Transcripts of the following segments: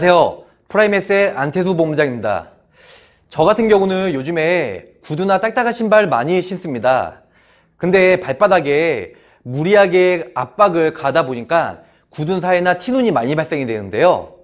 안녕하세요. 프라임에스의 안태수 본부장입니다. 저 같은 경우는 요즘에 구두나 딱딱한 신발 많이 신습니다. 근데 발바닥에 무리하게 압박을 가다 보니까 굳은 사이나 티눈이 많이 발생이 되는데요.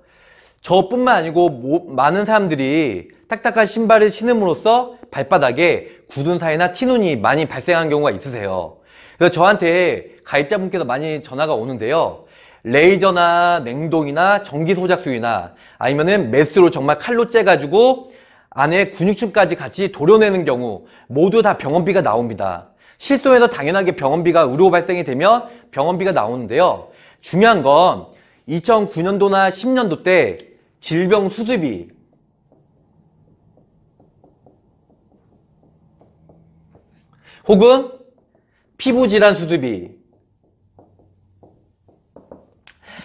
저뿐만 아니고 뭐, 많은 사람들이 딱딱한 신발을 신음으로써 발바닥에 굳은 사이나 티눈이 많이 발생한 경우가 있으세요. 그래서 저한테 가입자분께서 많이 전화가 오는데요. 레이저나 냉동이나 전기 소작수이나 아니면은 메스로 정말 칼로 째가지고 안에 근육층까지 같이 도려내는 경우 모두 다 병원비가 나옵니다. 실소에서 당연하게 병원비가 의료 발생이 되면 병원비가 나오는데요. 중요한 건 2009년도나 10년도 때 질병 수술비 혹은 피부질환 수술비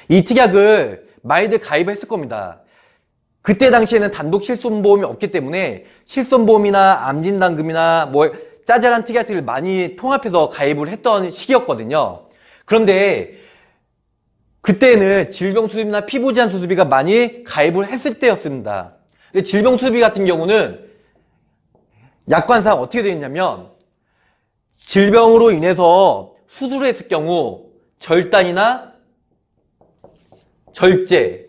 이 특약을 마이드 가입했을 겁니다. 그때 당시에는 단독 실손보험이 없기 때문에 실손보험이나 암진단금이나 뭐 짜잘한 특약들을 많이 통합해서 가입을 했던 시기였거든요. 그런데 그때는 질병수술비나 피부질환 수술비가 많이 가입을 했을 때였습니다. 질병수술비 같은 경우는 약관상 어떻게 되어 있냐면 질병으로 인해서 수술을 했을 경우 절단이나 절제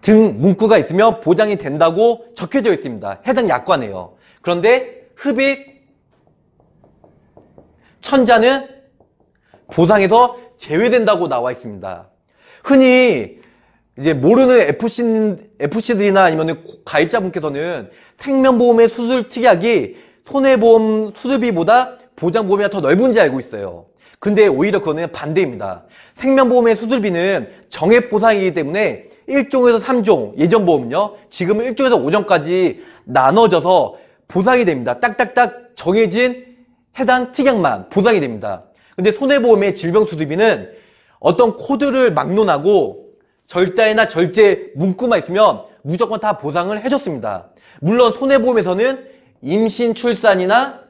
등 문구가 있으며 보장이 된다고 적혀져 있습니다. 해당 약관에요. 그런데 흡입 천자는 보상에서 제외된다고 나와 있습니다. 흔히 이제 모르는 FC, FC들이나 아니면 가입자분께서는 생명보험의 수술 특약이 손해보험 수술비보다 보장보험이 더 넓은지 알고 있어요. 근데 오히려 그거는 반대입니다. 생명보험의 수술비는 정액 보상이기 때문에 1종에서 3종, 예전 보험은요. 지금은 1종에서 5종까지 나눠져서 보상이 됩니다. 딱딱딱 정해진 해당 특약만 보상이 됩니다. 근데 손해보험의 질병수술비는 어떤 코드를 막론하고 절대나 절제 문구만 있으면 무조건 다 보상을 해줬습니다. 물론 손해보험에서는 임신 출산이나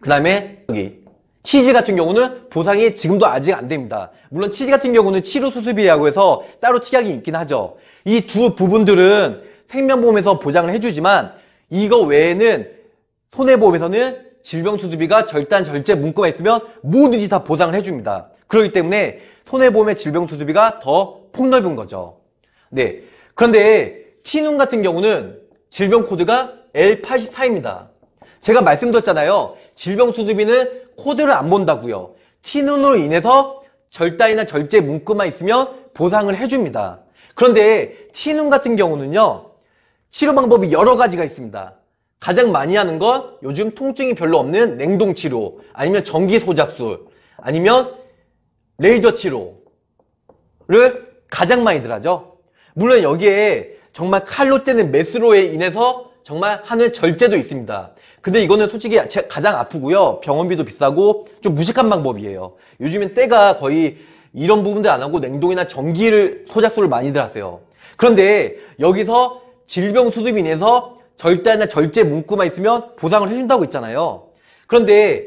그 다음에 여기 치즈 같은 경우는 보상이 지금도 아직 안 됩니다. 물론 치즈 같은 경우는 치료 수술비라고 해서 따로 특약이 있긴 하죠. 이 두 부분들은 생명보험에서 보장을 해주지만 이거 외에는 손해보험에서는 질병수술비가 절단절제 문구가 있으면 모든지 다 보상을 해줍니다. 그렇기 때문에 손해보험의 질병수술비가 더 폭넓은 거죠. 네. 그런데 치눈 같은 경우는 질병 코드가 L84입니다. 제가 말씀드렸잖아요. 질병 수두비는 코드를 안 본다고요. 티눈으로 인해서 절단이나 절제 문구만 있으면 보상을 해줍니다. 그런데 티눈 같은 경우는요. 치료 방법이 여러 가지가 있습니다. 가장 많이 하는 건 요즘 통증이 별로 없는 냉동 치료, 아니면 전기 소작술, 아니면 레이저 치료를 가장 많이들 하죠. 물론 여기에 정말 칼로 째는 메스로에 인해서 정말 하는 절제도 있습니다. 근데 이거는 솔직히 가장 아프고요. 병원비도 비싸고 좀 무식한 방법이에요. 요즘엔 때가 거의 이런 부분들 안 하고 냉동이나 전기를 소작소를 많이들 하세요. 그런데 여기서 질병 수습 인해서 절단이나 절제 문구만 있으면 보상을 해준다고 있잖아요. 그런데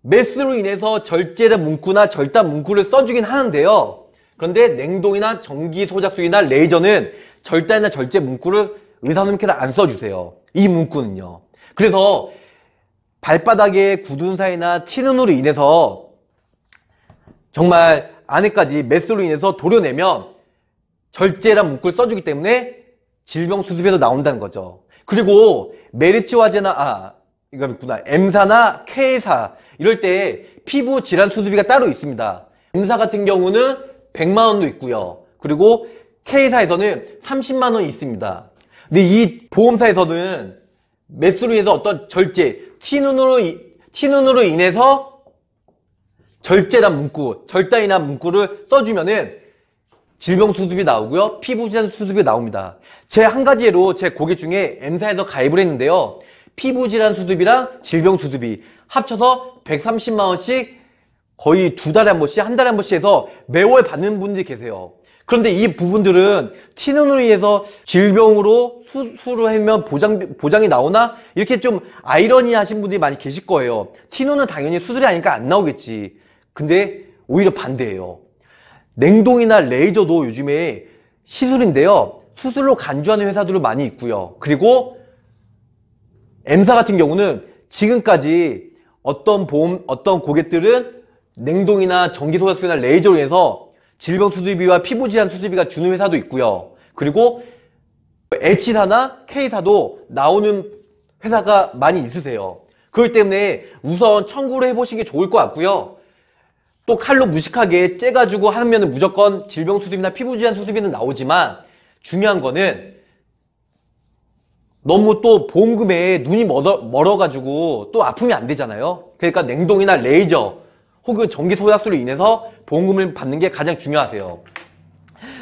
매스로 인해서 절제자 문구나 절단 문구를 써주긴 하는데요. 그런데 냉동이나 전기 소작소이나 레이저는 절단이나 절제 문구를 의사선생님께서 안 써주세요. 이 문구는요. 그래서 발바닥에 굳은 사이나 치눈으로 인해서 정말 안에까지 메스로 인해서 도려내면 절제란 문구를 써주기 때문에 질병 수습에서 나온다는 거죠. 그리고 메르츠화제나아 이거 있구나 M사나 K사 이럴 때 피부 질환 수술비가 따로 있습니다. M사 같은 경우는 100만 원도 있고요. 그리고 K사에서는 30만 원이 있습니다. 근데 이 보험사에서는 매수로 인해서 어떤 절제, 티눈으로, 티눈으로 인해서 절제란 문구, 절단이나 문구를 써주면은 질병 수습이 나오고요. 피부 질환 수습이 나옵니다. 제 한 가지 예로 제 고객 중에 M사에서 가입을 했는데요. 피부 질환 수습이랑 질병 수습이 합쳐서 130만 원씩 거의 두 달에 한 번씩, 한 달에 한 번씩 해서 매월 받는 분들이 계세요. 그런데 이 부분들은 티눈으로 인해서 질병으로 수술을 하면 보장, 보장이 나오나? 이렇게 좀 아이러니 하신 분들이 많이 계실 거예요. 티눈은 당연히 수술이 아니니까 안 나오겠지. 근데 오히려 반대예요. 냉동이나 레이저도 요즘에 시술인데요. 수술로 간주하는 회사들도 많이 있고요. 그리고 M사 같은 경우는 지금까지 어떤 보험, 어떤 고객들은 냉동이나 전기소화술이나 레이저로 인해서 질병 수술비와 피부 질환 수술비가 주는 회사도 있고요. 그리고 H사나 K사도 나오는 회사가 많이 있으세요. 그렇기 때문에 우선 청구를 해보시는게 좋을 것 같고요. 또 칼로 무식하게 째가지고 하면 무조건 질병 수술비나 피부 질환 수술비는 나오지만 중요한 거는 너무 또 보험금에 눈이 멀어, 멀어가지고 또 아프면 안 되잖아요. 그러니까 냉동이나 레이저 혹은 전기 소작수로 인해서 보험금을 받는 게 가장 중요하세요.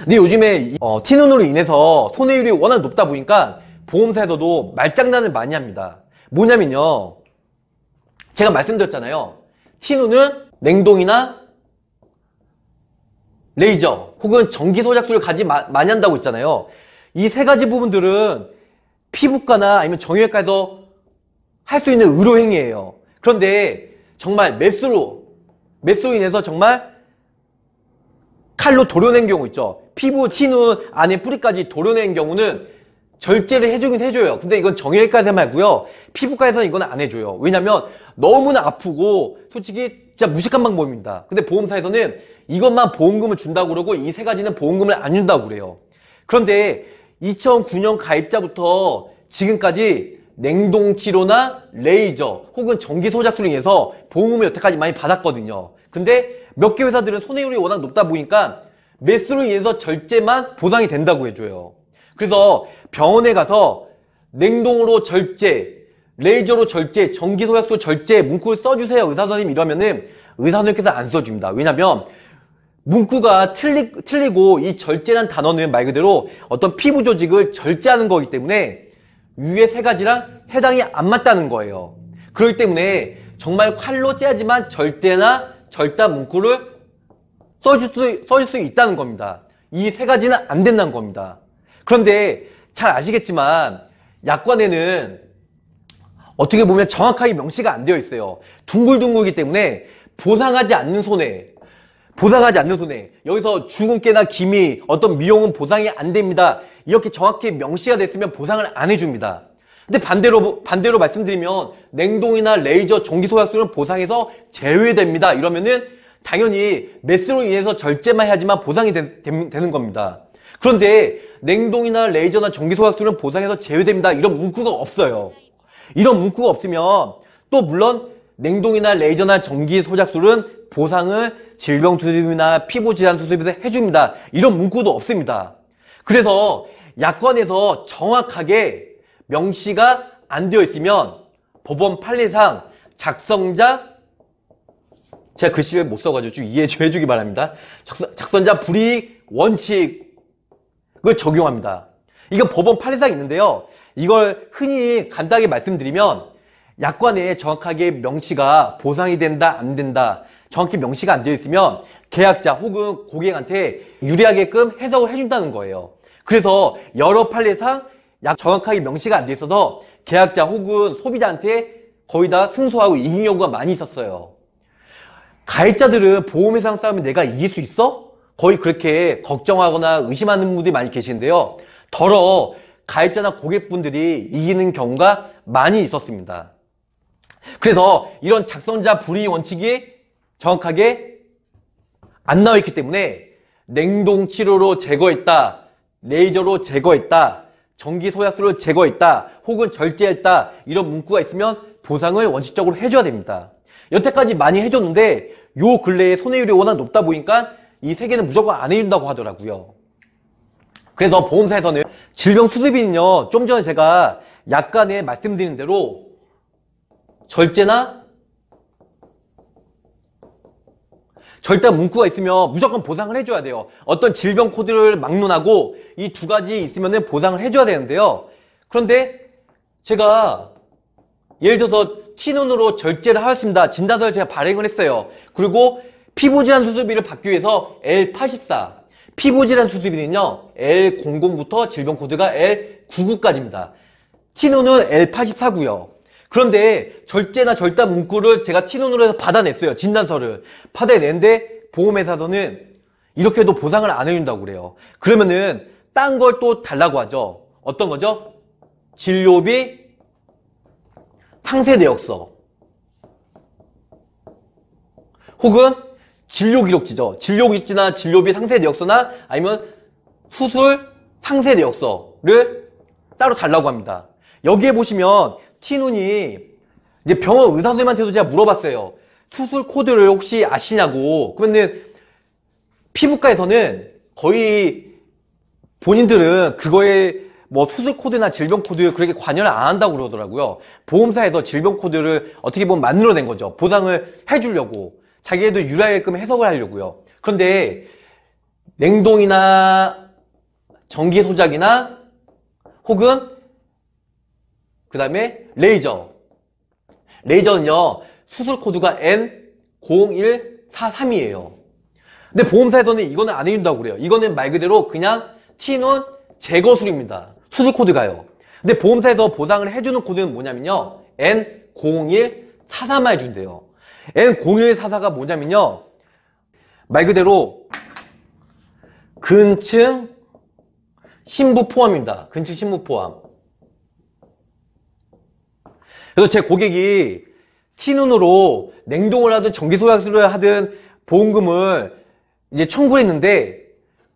근데 요즘에 어, 티눈으로 인해서 손해율이 워낙 높다 보니까 보험사에서도 말장난을 많이 합니다. 뭐냐면요. 제가 말씀드렸잖아요. 티눈은 냉동이나 레이저 혹은 전기 소작술을 가지 마, 많이 한다고 했잖아요이 세 가지 부분들은 피부과나 아니면 정형외과에서 할 수 있는 의료 행위예요. 그런데 정말 매수로 매수로 인해서 정말 칼로 도려낸 경우 있죠. 피부, 티눈, 안에 뿌리까지 도려낸 경우는 절제를 해주긴 해줘요. 근데 이건 정형외과에서 말고요. 피부과에서는 이건 안 해줘요. 왜냐면 너무나 아프고 솔직히 진짜 무식한 방법입니다. 근데 보험사에서는 이것만 보험금을 준다고 그러고 이 세 가지는 보험금을 안 준다고 그래요. 그런데 2009년 가입자부터 지금까지 냉동치료나 레이저 혹은 전기소작술로 인해서 보험금을 여태까지 많이 받았거든요. 근데 몇개 회사들은 손해율이 워낙 높다 보니까 매수를위해서 절제만 보상이 된다고 해줘요. 그래서 병원에 가서 냉동으로 절제, 레이저로 절제, 전기소약소 절제 문구를 써주세요 의사 선생님 이러면은 의사 선생님께서 안 써줍니다. 왜냐면 하 문구가 틀리, 틀리고 이 절제란 단어는 말 그대로 어떤 피부 조직을 절제하는 거기 때문에 위에 세 가지랑 해당이 안 맞다는 거예요. 그렇기 때문에 정말 칼로 째야지만 절대나 절단 문구를 써줄 수, 써줄 수 있다는 겁니다. 이 세 가지는 안 된다는 겁니다. 그런데 잘 아시겠지만 약관에는 어떻게 보면 정확하게 명시가 안 되어 있어요. 둥글둥글이기 때문에 보상하지 않는 손해, 보상하지 않는 손해. 여기서 주근깨나 기미, 어떤 미용은 보상이 안 됩니다. 이렇게 정확히 명시가 됐으면 보상을 안 해줍니다. 근데 반대로 반대로 말씀드리면 냉동이나 레이저, 전기 소약수는 보상에서 제외됩니다. 이러면은 당연히 매스로 인해서 절제만 해야지만 보상이 되, 는 겁니다. 그런데 냉동이나 레이저나 전기 소약수는 보상에서 제외됩니다. 이런 문구가 없어요. 이런 문구가 없으면 또 물론 냉동이나 레이저나 전기 소작술은 보상을 질병 수습이나 피부 질환 수습에서 해줍니다. 이런 문구도 없습니다. 그래서 약관에서 정확하게 명시가 안 되어 있으면 법원 판례상 작성자 제가 글씨를 못 써가지고 이해 좀 해주기 바랍니다. 작성, 자 불이익 원칙을 적용합니다. 이거 법원 판례상 있는데요. 이걸 흔히 간단하게 말씀드리면 약관에 정확하게 명시가 보상이 된다 안 된다 정확히 명시가 안 되어 있으면 계약자 혹은 고객한테 유리하게끔 해석을 해준다는 거예요. 그래서 여러 판례상 약 정확하게 명시가 안 돼 있어서 계약자 혹은 소비자한테 거의 다 승소하고 이긴 경우가 많이 있었어요. 가입자들은 보험회상 사싸우면 내가 이길 수 있어? 거의 그렇게 걱정하거나 의심하는 분들이 많이 계신데요. 더러 가입자나 고객분들이 이기는 경우가 많이 있었습니다. 그래서 이런 작성자 불이익 원칙이 정확하게 안 나와 있기 때문에 냉동 치료로 제거했다, 레이저로 제거했다, 정기 소약수를 제거했다 혹은 절제했다 이런 문구가 있으면 보상을 원칙적으로 해줘야 됩니다. 여태까지 많이 해줬는데 요 근래에 손해율이 워낙 높다 보니까 이세 개는 무조건 안 해준다고 하더라고요. 그래서 보험사에서는 질병 수습비는요 좀 전에 제가 약간의 말씀드린 대로 절제나 절대 문구가 있으면 무조건 보상을 해줘야 돼요. 어떤 질병 코드를 막론하고 이 두 가지 있으면 보상을 해줘야 되는데요. 그런데 제가 예를 들어서 키논으로 절제를 하였습니다. 진단서를 제가 발행을 했어요. 그리고 피부질환 수술비를 받기 위해서 L84, 피부질환 수술비는요 L00부터 질병 코드가 L99까지입니다. 키논은 L84고요. 그런데 절제나 절단 문구를 제가 티눈으로 해서 받아냈어요. 진단서를. 받아낸데 보험회사서는 이렇게 해도 보상을 안 해준다고 그래요. 그러면은 딴 걸 또 달라고 하죠. 어떤 거죠? 진료비, 상세 내역서 혹은 진료기록지죠. 진료기록지나 진료비 상세 내역서나 아니면 수술 상세 내역서를 따로 달라고 합니다. 여기에 보시면 티눈이 이제 병원 의사 선생님한테도 제가 물어봤어요. 수술 코드를 혹시 아시냐고. 그러면은 피부과에서는 거의 본인들은 그거에 뭐 수술 코드나 질병 코드 그렇게 관여를 안 한다고 그러더라고요. 보험사에서 질병 코드를 어떻게 보면 만들어낸 거죠. 보상을 해주려고. 자기에도 유리하게끔 해석을 하려고요. 그런데 냉동이나 전기 소작이나 혹은 그 다음에 레이저. 레이저는요. 수술 코드가 N0143이에요. 근데 보험사에서는 이거는 안 해준다고 그래요. 이거는 말 그대로 그냥 티눈 제거술입니다. 수술 코드가요. 근데 보험사에서 보상을 해주는 코드는 뭐냐면요. N0143만 해준대요. N0144가 뭐냐면요. 말 그대로 근층 신부 포함입니다. 근층 신부 포함. 그래서 제 고객이 티눈으로 냉동을 하든 전기 소약수를 하든 보험금을 이제 청구를 했는데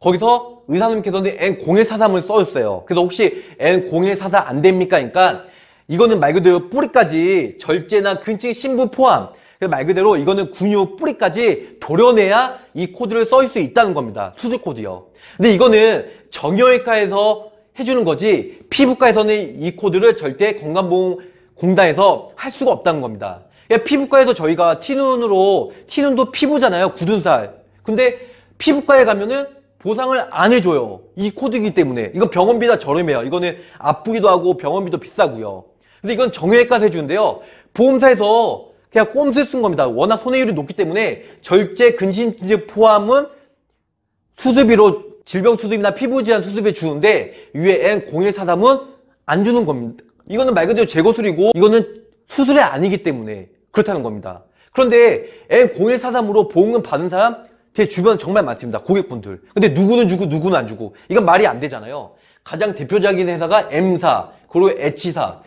거기서 의사님께서는 N0143을 써줬어요. 그래서 혹시 N0144 안 됩니까? 그러니까 이거는 말 그대로 뿌리까지 절제나 근친 신부 포함 말 그대로 이거는 군육 뿌리까지 도려내야 이 코드를 써줄 수 있다는 겁니다. 수술 코드요. 근데 이거는 정형외과에서 해주는 거지 피부과에서는 이 코드를 절대 건강보험 공단에서 할 수가 없다는 겁니다. 그러니까 피부과에서 저희가 티눈으로 티눈도 피부잖아요. 굳은 살. 근데 피부과에 가면은 보상을 안 해줘요. 이 코드이기 때문에. 이거 병원비 다 저렴해요. 이거는 아프기도 하고 병원비도 비싸고요. 근데 이건 정형외과에서 해주는데요. 보험사에서 그냥 꼼수 에쓴 겁니다. 워낙 손해율이 높기 때문에 절제 근신제 포함은 수술비로 질병 수술이나 피부 질환 수습에 주는데 위에 N 0143은 안 주는 겁니다. 이거는 말 그대로 재고술이고 이거는 수술이 아니기 때문에 그렇다는 겁니다. 그런데 N0143으로 보험금 받은 사람 제 주변 정말 많습니다. 고객분들. 근데 누구는 주고 누구는 안 주고 이건 말이 안 되잖아요. 가장 대표적인 회사가 M사 그리고 H사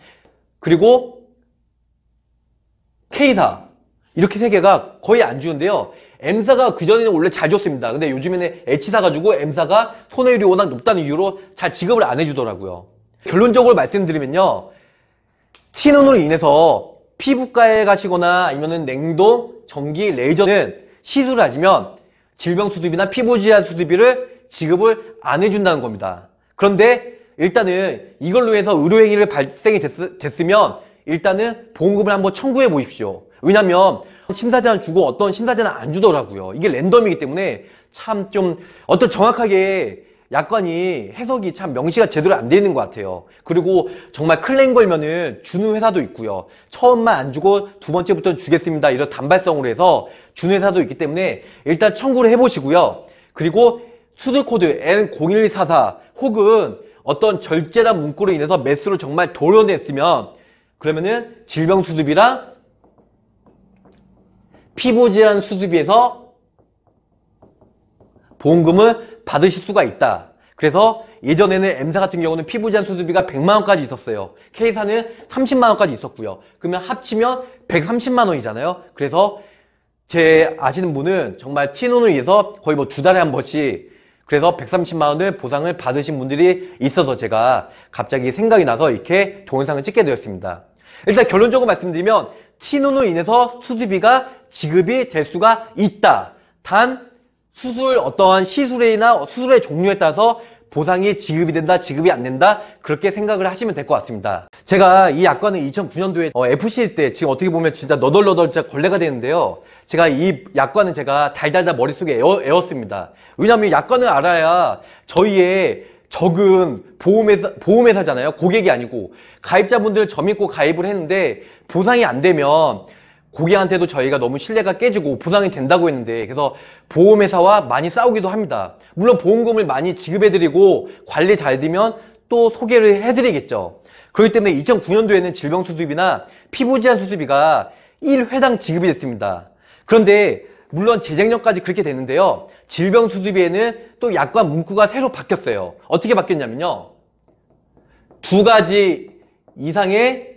그리고 K사 이렇게 세 개가 거의 안 주는데요. M사가 그전에는 원래 잘 줬습니다. 근데 요즘에는 H사가 지고 M사가 손해율이 워낙 높다는 이유로 잘 지급을 안 해주더라고요. 결론적으로 말씀드리면요. 신혼으로 인해서 피부과에 가시거나 아니면 냉동, 전기, 레이저는 시술을 하시면 질병 수술비나 피부 질환 수술비를 지급을 안 해준다는 겁니다. 그런데 일단은 이걸로 해서 의료행위를 발생이 됐, 으면 일단은 보험금을 한번 청구해 보십시오. 왜냐면 심사자는 주고 어떤 심사자는 안 주더라고요. 이게 랜덤이기 때문에 참 좀 어떤 정확하게 약관이 해석이 참 명시가 제대로 안 되는 것 같아요. 그리고 정말 클레임 걸면은 주는 회사도 있고요. 처음만 안 주고 두 번째부터는 주겠습니다. 이런 단발성으로 해서 주는 회사도 있기 때문에 일단 청구를 해보시고요. 그리고 수술코드 n 0 1 4 4 혹은 어떤 절제란 문구로 인해서 매수를 정말 도려냈으면 그러면은 질병수습이랑 피부질환 수습비에서 보험금을 받으실 수가 있다. 그래서 예전에는 M사 같은 경우는 피부 제한 수술비가 100만 원까지 있었어요. K사는 30만 원까지 있었고요. 그러면 합치면 130만 원이잖아요. 그래서 제 아시는 분은 정말 티눈을 위해서 거의 뭐 두 달에 한 번씩 그래서 130만 원을 보상을 받으신 분들이 있어서 제가 갑자기 생각이 나서 이렇게 동영상을 찍게 되었습니다. 일단 결론적으로 말씀드리면 티눈으로 인해서 수술비가 지급이 될 수가 있다. 단 수술 어떠한 시술이나 수술의 종류에 따라서 보상이 지급이 된다 지급이 안 된다 그렇게 생각을 하시면 될 것 같습니다 제가 이약관은 2009년도에 어, FC 때 지금 어떻게 보면 진짜 너덜너덜 진짜 걸레가 되는데요 제가 이 약관은 제가 달달달 머릿속에 애어, 습니다 왜냐하면 약관을 알아야 저희의 적은 보험회사, 보험회사잖아요 고객이 아니고 가입자분들 점있고 가입을 했는데 보상이 안 되면 고객한테도 저희가 너무 신뢰가 깨지고 보상이 된다고 했는데 그래서 보험회사와 많이 싸우기도 합니다. 물론 보험금을 많이 지급해드리고 관리 잘 되면 또 소개를 해드리겠죠. 그렇기 때문에 2009년도에는 질병수술비나 피부질환 수술비가 1회당 지급이 됐습니다. 그런데 물론 재작년까지 그렇게 됐는데요. 질병수술비에는 또 약관 문구가 새로 바뀌었어요. 어떻게 바뀌었냐면요. 두 가지 이상의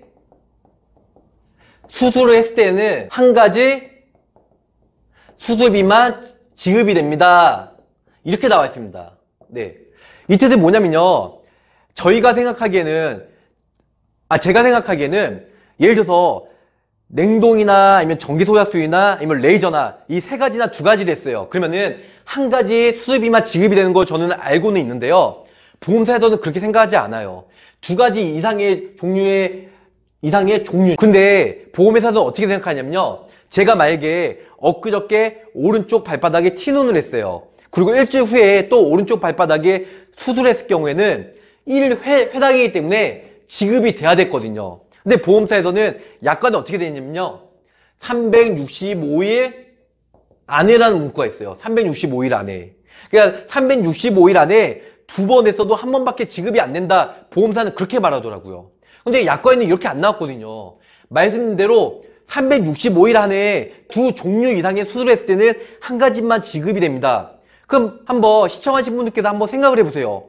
수술을 했을 때는 한 가지 수술비만 지급이 됩니다. 이렇게 나와 있습니다. 네. 이 뜻은 뭐냐면요. 저희가 생각하기에는, 아, 제가 생각하기에는, 예를 들어서, 냉동이나 아니면 전기 소약수이나 아니면 레이저나 이 세 가지나 두 가지를 했어요. 그러면은 한 가지 수술비만 지급이 되는 걸 저는 알고는 있는데요. 보험사에서는 그렇게 생각하지 않아요. 두 가지 이상의 종류의 이상의 종류. 근데 보험회사는 어떻게 생각하냐면요. 제가 만약에 엊그저께 오른쪽 발바닥에 티눈을 했어요. 그리고 일주일 후에 또 오른쪽 발바닥에 수술했을 경우에는 1회 회당이기 때문에 지급이 돼야 됐거든요. 근데 보험사에서는 약관이 어떻게 되냐면요. 365일 안에라는 문구가 있어요. 365일 안에. 그러니까 365일 안에 두 번 했어도 한 번밖에 지급이 안 된다. 보험사는 그렇게 말하더라고요. 근데 약과에는 이렇게 안 나왔거든요. 말씀대로 365일 안에 두 종류 이상의 수술을 했을 때는 한 가지만 지급이 됩니다. 그럼 한번 시청하신 분들께서 한번 생각을 해보세요.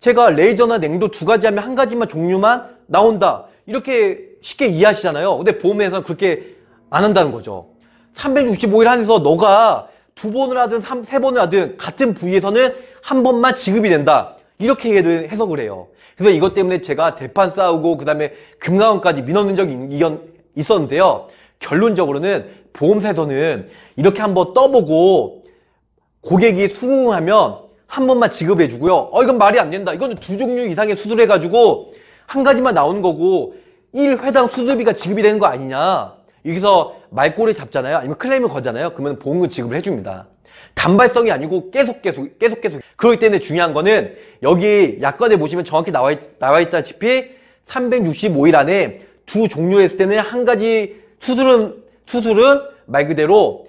제가 레이저나 냉도 두 가지 하면 한 가지만 종류만 나온다. 이렇게 쉽게 이해하시잖아요. 근데 보험에서는 그렇게 안 한다는 거죠. 365일 안에서 너가 두 번을 하든 세 번을 하든 같은 부위에서는 한 번만 지급이 된다. 이렇게 해석을 해요. 그래서 이것 때문에 제가 대판 싸우고 그 다음에 금강원까지 민원는 적이 있었는데요. 결론적으로는 보험사에서는 이렇게 한번 떠보고 고객이 수긍하면 한 번만 지급 해주고요. 어 이건 말이 안 된다. 이거는 두 종류 이상의 수술 해가지고 한 가지만 나오는 거고 1회당 수술비가 지급이 되는 거 아니냐. 여기서 말꼬리 잡잖아요. 아니면 클레임을 거잖아요. 그러면 보험금 지급을 해줍니다. 단발성이 아니고 계속 계속 계속 계속 그렇기 때문에 중요한 거는 여기 약관에 보시면 정확히 나와, 있, 나와 있다시피 365일 안에 두 종류 했을 때는 한 가지 수술은 수술은 말 그대로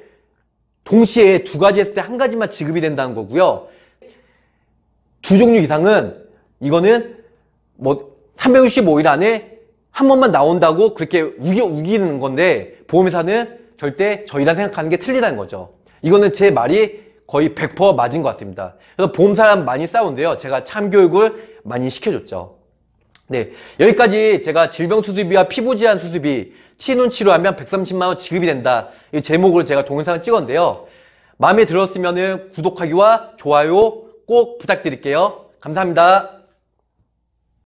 동시에 두 가지 했을 때 한 가지만 지급이 된다는 거고요 두 종류 이상은 이거는 뭐 365일 안에 한 번만 나온다고 그렇게 우기, 우기는 건데 보험회사는 절대 저희라 생각하는 게 틀리다는 거죠 이거는 제 말이 거의 100% 맞은 것 같습니다. 그래서 봄사람 많이 싸운데요. 제가 참교육을 많이 시켜줬죠. 네, 여기까지 제가 질병 수술비와 피부 질환 수술비, 치눈 치료하면 130만 원 지급이 된다. 이 제목으로 제가 동영상을 찍었는데요. 마음에 들었으면 구독하기와 좋아요 꼭 부탁드릴게요. 감사합니다.